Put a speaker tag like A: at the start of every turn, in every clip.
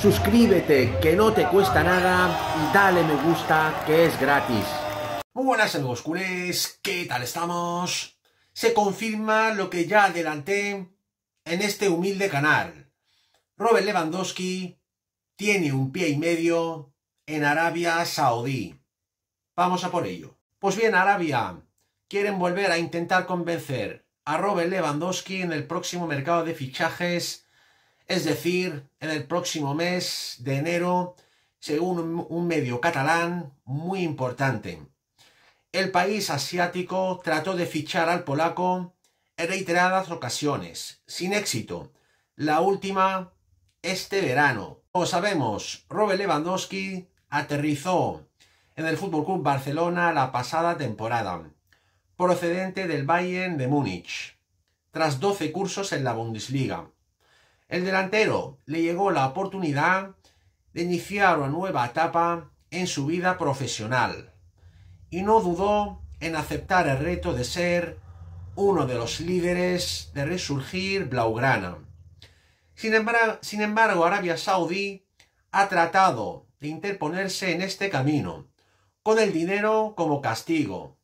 A: suscríbete que no te cuesta nada y dale me gusta que es gratis. Muy buenas amigos culés, ¿qué tal estamos? Se confirma lo que ya adelanté en este humilde canal. Robert Lewandowski tiene un pie y medio en Arabia Saudí. Vamos a por ello. Pues bien, Arabia, quieren volver a intentar convencer a Robert Lewandowski en el próximo mercado de fichajes es decir, en el próximo mes de enero, según un medio catalán muy importante. El país asiático trató de fichar al polaco en reiteradas ocasiones, sin éxito. La última este verano. Como sabemos, Robert Lewandowski aterrizó en el FC Club Barcelona la pasada temporada, procedente del Bayern de Múnich, tras 12 cursos en la Bundesliga. El delantero le llegó la oportunidad de iniciar una nueva etapa en su vida profesional y no dudó en aceptar el reto de ser uno de los líderes de resurgir Blaugrana. Sin embargo, Arabia Saudí ha tratado de interponerse en este camino, con el dinero como castigo.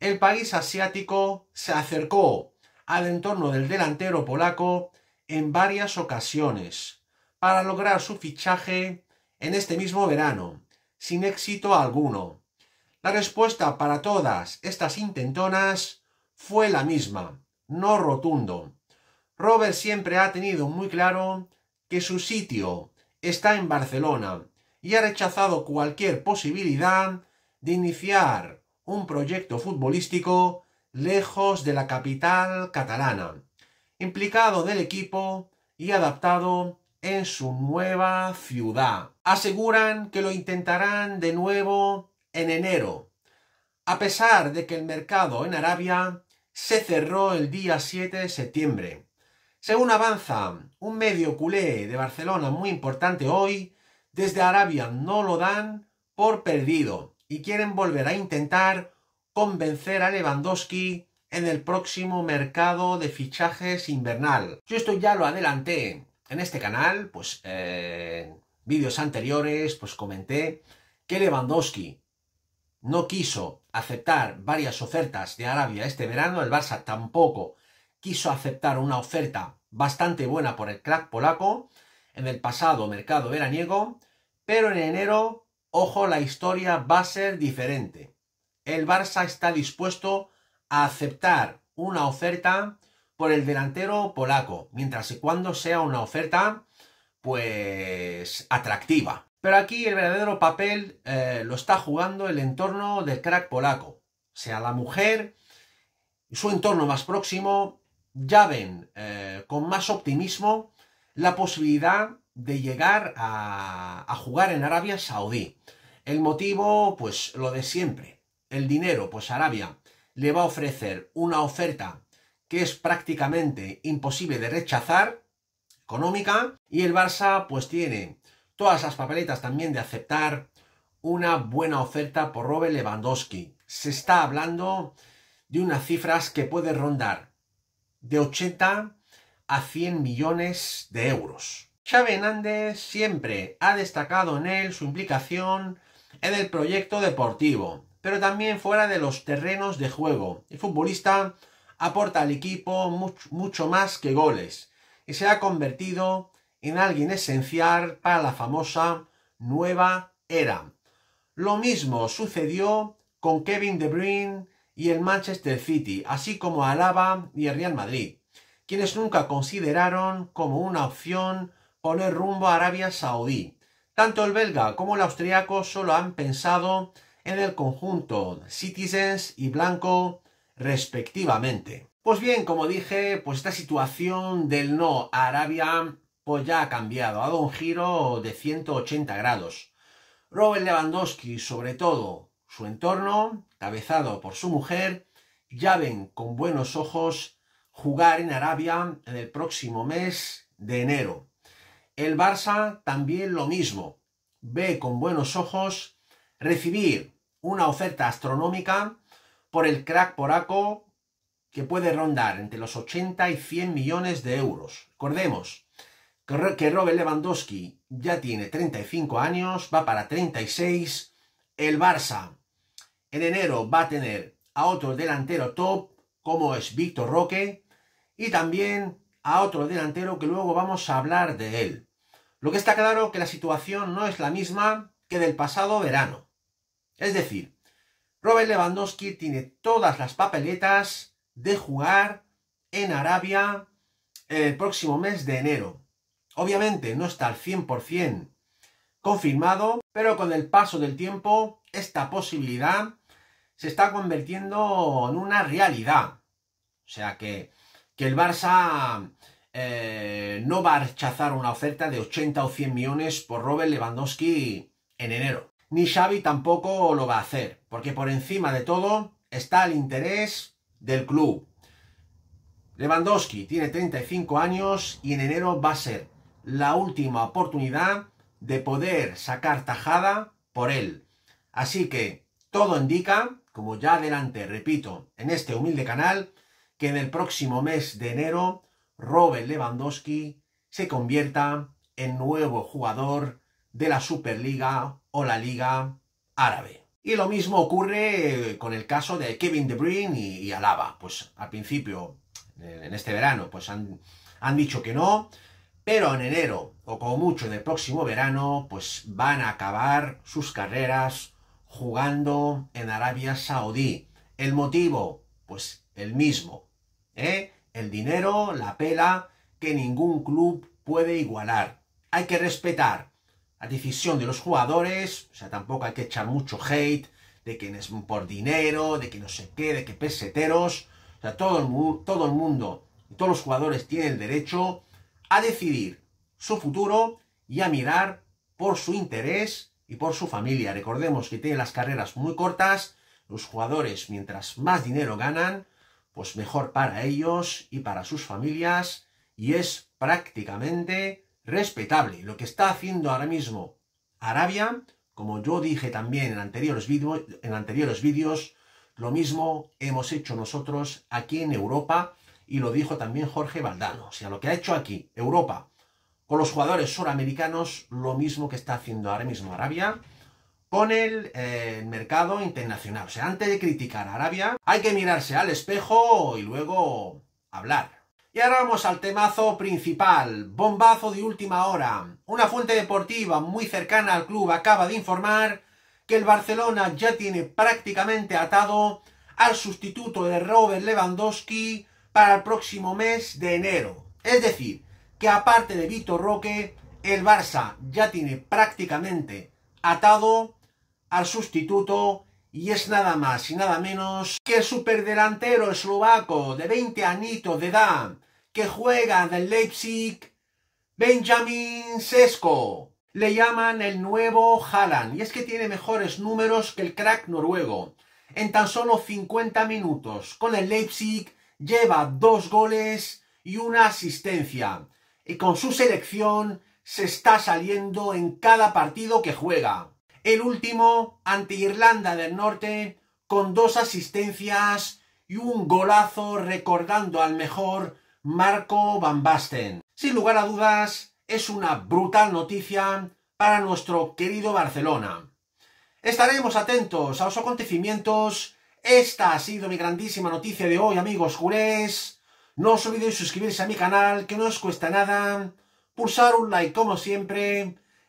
A: El país asiático se acercó al entorno del delantero polaco en varias ocasiones para lograr su fichaje en este mismo verano, sin éxito alguno. La respuesta para todas estas intentonas fue la misma, no rotundo. Robert siempre ha tenido muy claro que su sitio está en Barcelona y ha rechazado cualquier posibilidad de iniciar un proyecto futbolístico lejos de la capital catalana implicado del equipo y adaptado en su nueva ciudad. Aseguran que lo intentarán de nuevo en enero, a pesar de que el mercado en Arabia se cerró el día 7 de septiembre. Según avanza un medio culé de Barcelona muy importante hoy, desde Arabia no lo dan por perdido y quieren volver a intentar convencer a Lewandowski en el próximo mercado de fichajes invernal. Yo esto ya lo adelanté en este canal, pues en eh, vídeos anteriores, pues comenté que Lewandowski no quiso aceptar varias ofertas de Arabia este verano, el Barça tampoco quiso aceptar una oferta bastante buena por el crack polaco en el pasado mercado veraniego, pero en enero, ojo, la historia va a ser diferente. El Barça está dispuesto a aceptar una oferta por el delantero polaco, mientras y cuando sea una oferta pues atractiva. Pero aquí el verdadero papel eh, lo está jugando el entorno del crack polaco, sea la mujer, su entorno más próximo, ya ven eh, con más optimismo la posibilidad de llegar a, a, jugar en Arabia Saudí. El motivo, pues lo de siempre. El dinero, pues Arabia le va a ofrecer una oferta que es prácticamente imposible de rechazar, económica, y el Barça pues tiene todas las papeletas también de aceptar una buena oferta por Robert Lewandowski. Se está hablando de unas cifras que pueden rondar de 80 a 100 millones de euros. Xavi Hernández siempre ha destacado en él su implicación en el proyecto deportivo, pero también fuera de los terrenos de juego. El futbolista aporta al equipo mucho más que goles y se ha convertido en alguien esencial para la famosa nueva era. Lo mismo sucedió con Kevin De Bruyne y el Manchester City, así como Alaba y el Real Madrid, quienes nunca consideraron como una opción poner rumbo a Arabia Saudí. Tanto el belga como el austriaco solo han pensado en el conjunto Citizens y Blanco respectivamente. Pues bien, como dije, pues esta situación del no a Arabia pues ya ha cambiado, ha dado un giro de 180 grados. Robert Lewandowski, sobre todo su entorno, cabezado por su mujer, ya ven con buenos ojos jugar en Arabia en el próximo mes de enero. El Barça también lo mismo, ve con buenos ojos recibir una oferta astronómica por el crack poraco que puede rondar entre los 80 y 100 millones de euros. Recordemos que Robert Lewandowski ya tiene 35 años, va para 36. El Barça en enero va a tener a otro delantero top como es Víctor Roque y también a otro delantero que luego vamos a hablar de él. Lo que está claro que la situación no es la misma que del pasado verano. Es decir, Robert Lewandowski tiene todas las papeletas de jugar en Arabia el próximo mes de enero. Obviamente no está al 100% confirmado, pero con el paso del tiempo esta posibilidad se está convirtiendo en una realidad. O sea que, que el Barça eh, no va a rechazar una oferta de 80 o 100 millones por Robert Lewandowski en enero ni Xavi tampoco lo va a hacer, porque por encima de todo está el interés del club. Lewandowski tiene 35 años y en enero va a ser la última oportunidad de poder sacar tajada por él. Así que todo indica, como ya adelante repito en este humilde canal, que en el próximo mes de enero Robert Lewandowski se convierta en nuevo jugador de la Superliga o la Liga Árabe. Y lo mismo ocurre eh, con el caso de Kevin De Bruyne y, Alaba. Pues al principio, en este verano, pues han, dicho que no, pero en enero o como mucho en el próximo verano, pues van a acabar sus carreras jugando en Arabia Saudí. El motivo, pues el mismo. ¿eh? El dinero, la pela que ningún club puede igualar. Hay que respetar a decisión de los jugadores, o sea, tampoco hay que echar mucho hate de quienes por dinero, de que no sé qué, de que peseteros, o sea, todo el, todo el mundo y todos los jugadores tienen el derecho a decidir su futuro y a mirar por su interés y por su familia. Recordemos que tienen las carreras muy cortas, los jugadores mientras más dinero ganan, pues mejor para ellos y para sus familias y es prácticamente respetable. Lo que está haciendo ahora mismo Arabia, como yo dije también en anteriores, vídeos, en anteriores vídeos, lo mismo hemos hecho nosotros aquí en Europa y lo dijo también Jorge Valdano. O sea, lo que ha hecho aquí Europa con los jugadores suramericanos, lo mismo que está haciendo ahora mismo Arabia con el eh, mercado internacional. O sea, antes de criticar a Arabia, hay que mirarse al espejo y luego hablar. Y ahora vamos al temazo principal, bombazo de última hora. Una fuente deportiva muy cercana al club acaba de informar que el Barcelona ya tiene prácticamente atado al sustituto de Robert Lewandowski para el próximo mes de enero. Es decir, que aparte de Vitor Roque, el Barça ya tiene prácticamente atado al sustituto y es nada más y nada menos que el superdelantero eslovaco de 20 añitos de edad que juega en Leipzig, Benjamin Sesko. Le llaman el nuevo Haaland y es que tiene mejores números que el crack noruego. En tan solo 50 minutos con el Leipzig lleva dos goles y una asistencia. Y con su selección se está saliendo en cada partido que juega el último ante Irlanda del Norte con dos asistencias y un golazo recordando al mejor Marco Van Basten. Sin lugar a dudas, es una brutal noticia para nuestro querido Barcelona. Estaremos atentos a los acontecimientos. Esta ha sido mi grandísima noticia de hoy, amigos Jurés. No os olvidéis suscribirse a mi canal, que no os cuesta nada. Pulsar un like como siempre